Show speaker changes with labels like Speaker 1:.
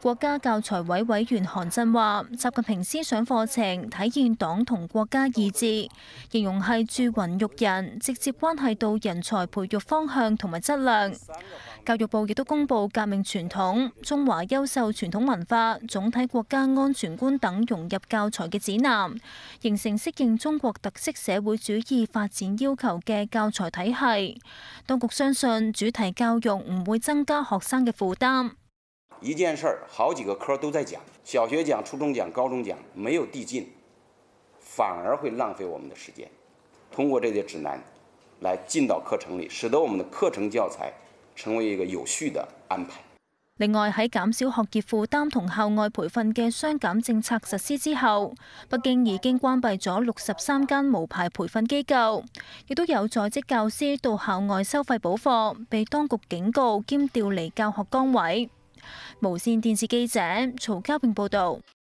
Speaker 1: 国家教材委委员韩振话：习近平思想课程体现党同国家意志，形容系铸魂育人，直接关系到人才培育方向同埋质量。教育部亦都公布革命传统、中华优秀传统文化、总体国家安全观等融入教材嘅指南，形成适应中国特色社会主义发展要求嘅教材体系。当局相信主题教育唔会增加学生嘅负担。
Speaker 2: 一件事儿，好几个科都在讲，小学讲，初中讲，高中讲，没有递进，反而会浪费我们的时间。通过这些指南来进到课程里，使得我们的课程教材成为一个有序的安排。
Speaker 1: 另外，喺减少学業负担同校外培训嘅双减政策实施之后，北京已经关闭咗六十三间无牌培训机构，亦都有在职教师到校外收费补课，被当局警告兼调离教学岗位。无线电视记者曹嘉平报道。